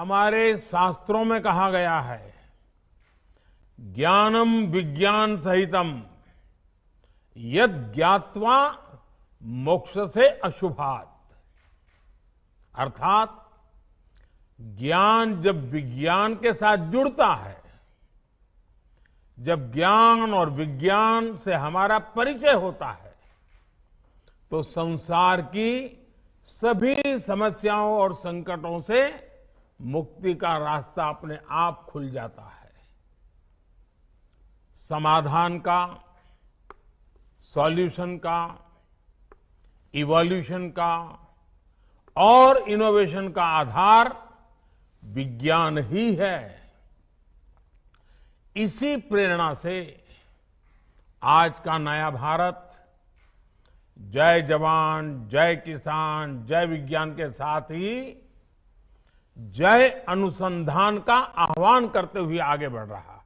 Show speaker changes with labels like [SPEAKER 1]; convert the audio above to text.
[SPEAKER 1] हमारे शास्त्रों में कहा गया है ज्ञानम विज्ञान सहितम यद ज्ञातवा मोक्ष से अशुभात अर्थात ज्ञान जब विज्ञान के साथ जुड़ता है जब ज्ञान और विज्ञान से हमारा परिचय होता है तो संसार की सभी समस्याओं और संकटों से मुक्ति का रास्ता अपने आप खुल जाता है समाधान का सॉल्यूशन का इवोल्यूशन का और इनोवेशन का आधार विज्ञान ही है इसी प्रेरणा से आज का नया भारत जय जवान जय किसान जय विज्ञान के साथ ही जय अनुसंधान का आह्वान करते हुए आगे बढ़ रहा है